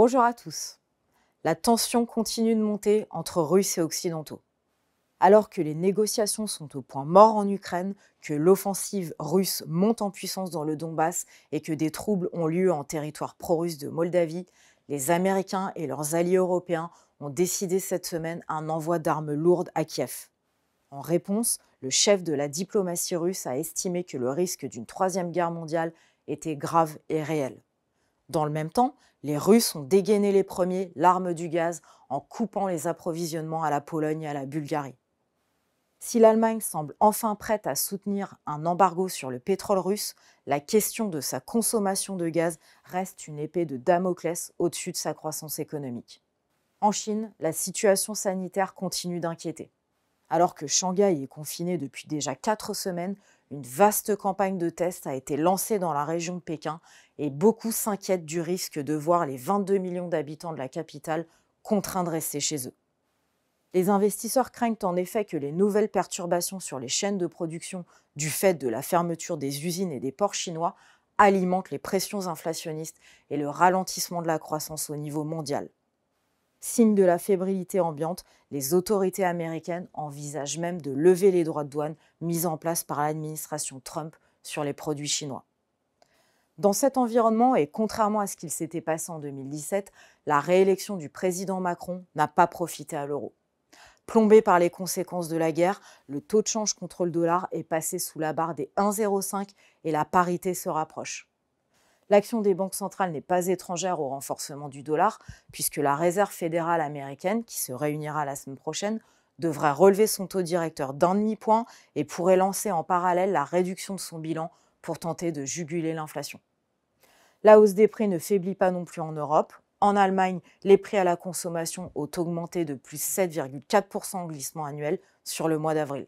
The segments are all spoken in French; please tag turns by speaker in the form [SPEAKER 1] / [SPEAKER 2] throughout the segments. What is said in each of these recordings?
[SPEAKER 1] Bonjour à tous. La tension continue de monter entre Russes et Occidentaux. Alors que les négociations sont au point mort en Ukraine, que l'offensive russe monte en puissance dans le Donbass et que des troubles ont lieu en territoire pro-russe de Moldavie, les Américains et leurs alliés européens ont décidé cette semaine un envoi d'armes lourdes à Kiev. En réponse, le chef de la diplomatie russe a estimé que le risque d'une troisième guerre mondiale était grave et réel. Dans le même temps, les Russes ont dégainé les premiers l'arme du gaz en coupant les approvisionnements à la Pologne et à la Bulgarie. Si l'Allemagne semble enfin prête à soutenir un embargo sur le pétrole russe, la question de sa consommation de gaz reste une épée de Damoclès au-dessus de sa croissance économique. En Chine, la situation sanitaire continue d'inquiéter. Alors que Shanghai est confiné depuis déjà 4 semaines, une vaste campagne de tests a été lancée dans la région de Pékin et beaucoup s'inquiètent du risque de voir les 22 millions d'habitants de la capitale contraints de rester chez eux. Les investisseurs craignent en effet que les nouvelles perturbations sur les chaînes de production du fait de la fermeture des usines et des ports chinois alimentent les pressions inflationnistes et le ralentissement de la croissance au niveau mondial. Signe de la fébrilité ambiante, les autorités américaines envisagent même de lever les droits de douane mis en place par l'administration Trump sur les produits chinois. Dans cet environnement, et contrairement à ce qu'il s'était passé en 2017, la réélection du président Macron n'a pas profité à l'euro. Plombé par les conséquences de la guerre, le taux de change contre le dollar est passé sous la barre des 1,05 et la parité se rapproche. L'action des banques centrales n'est pas étrangère au renforcement du dollar, puisque la Réserve fédérale américaine, qui se réunira la semaine prochaine, devrait relever son taux directeur d'un demi-point et pourrait lancer en parallèle la réduction de son bilan pour tenter de juguler l'inflation. La hausse des prix ne faiblit pas non plus en Europe. En Allemagne, les prix à la consommation ont augmenté de plus 7,4% en glissement annuel sur le mois d'avril.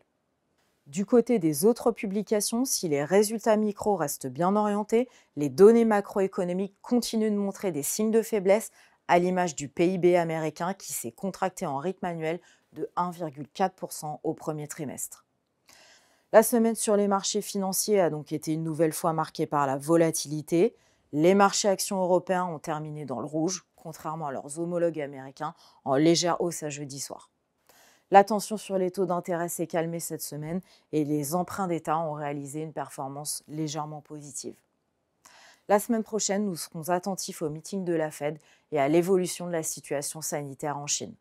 [SPEAKER 1] Du côté des autres publications, si les résultats micro restent bien orientés, les données macroéconomiques continuent de montrer des signes de faiblesse à l'image du PIB américain qui s'est contracté en rythme annuel de 1,4% au premier trimestre. La semaine sur les marchés financiers a donc été une nouvelle fois marquée par la volatilité. Les marchés actions européens ont terminé dans le rouge, contrairement à leurs homologues américains, en légère hausse à jeudi soir. L'attention sur les taux d'intérêt s'est calmée cette semaine et les emprunts d'État ont réalisé une performance légèrement positive. La semaine prochaine, nous serons attentifs au meeting de la Fed et à l'évolution de la situation sanitaire en Chine.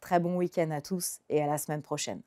[SPEAKER 1] Très bon week-end à tous et à la semaine prochaine.